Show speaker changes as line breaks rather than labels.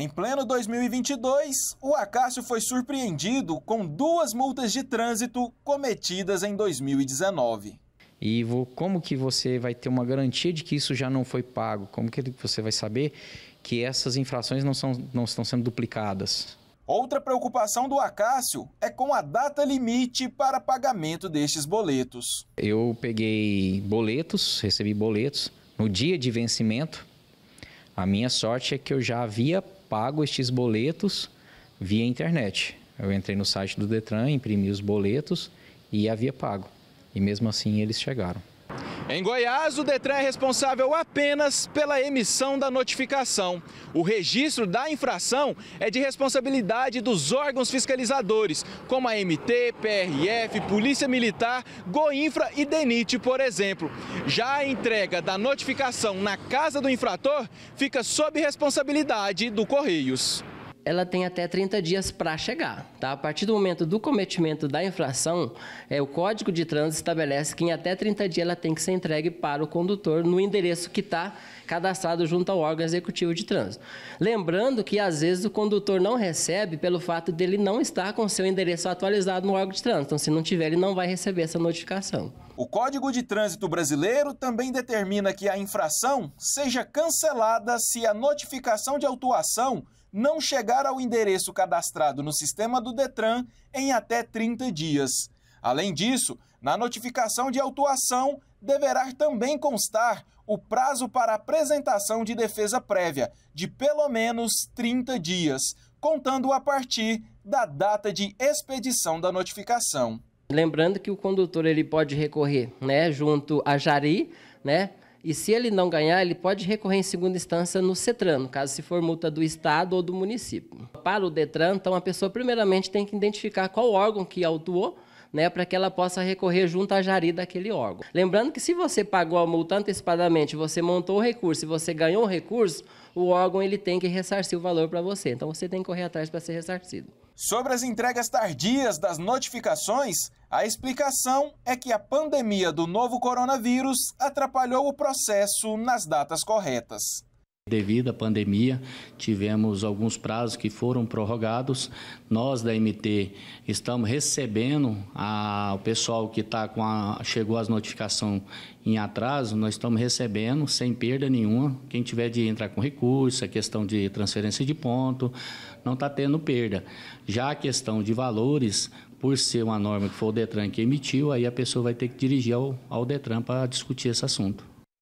Em pleno 2022, o Acácio foi surpreendido com duas multas de
trânsito cometidas em 2019. E como que você vai ter uma garantia de que isso já não foi pago? Como que você vai saber que essas infrações não, são, não estão sendo duplicadas?
Outra preocupação do Acácio é com a data
limite para pagamento destes boletos. Eu peguei boletos, recebi boletos no dia de vencimento. A minha sorte é que eu já havia pago estes boletos via internet. Eu entrei no site do Detran, imprimi os boletos e havia pago. E mesmo assim eles chegaram. Em Goiás, o DETRAN é responsável apenas pela emissão da notificação. O registro
da infração é de responsabilidade dos órgãos fiscalizadores, como a MT, PRF, Polícia Militar, Goinfra e DENIT, por exemplo. Já a entrega da notificação na casa do infrator fica sob responsabilidade do
Correios ela tem até 30 dias para chegar. Tá? A partir do momento do cometimento da infração, é, o Código de Trânsito estabelece que em até 30 dias ela tem que ser entregue para o condutor no endereço que está cadastrado junto ao órgão executivo de trânsito. Lembrando que, às vezes, o condutor não recebe pelo fato dele não estar com seu endereço atualizado no órgão de trânsito. Então, se não tiver, ele não vai receber essa notificação.
O Código de Trânsito Brasileiro também determina que a infração seja cancelada se a notificação de autuação não chegar ao endereço cadastrado no sistema do Detran em até 30 dias. Além disso, na notificação de autuação, deverá também constar o prazo para apresentação de defesa prévia, de pelo menos 30 dias, contando a partir da data de expedição da notificação.
Lembrando que o condutor ele pode recorrer, né, junto à Jari, né, e se ele não ganhar, ele pode recorrer em segunda instância no CETRAN, no caso se for multa do Estado ou do município. Para o DETRAN, então a pessoa primeiramente tem que identificar qual órgão que autuou, né, para que ela possa recorrer junto à jari daquele órgão. Lembrando que se você pagou a multa antecipadamente, você montou o recurso e você ganhou o recurso, o órgão ele tem que ressarcir o valor para você. Então você tem que correr atrás para ser ressarcido.
Sobre as entregas tardias das notificações, a explicação é que a pandemia do novo coronavírus atrapalhou
o processo nas datas corretas. Devido à pandemia, tivemos alguns prazos que foram prorrogados. Nós da MT estamos recebendo a, o pessoal que tá com a, chegou as notificações em atraso, nós estamos recebendo sem perda nenhuma. Quem tiver de entrar com recurso, a é questão de transferência de ponto, não está tendo perda. Já a questão de valores, por ser uma norma que foi o Detran que emitiu, aí a pessoa vai ter que dirigir ao, ao Detran para discutir esse assunto.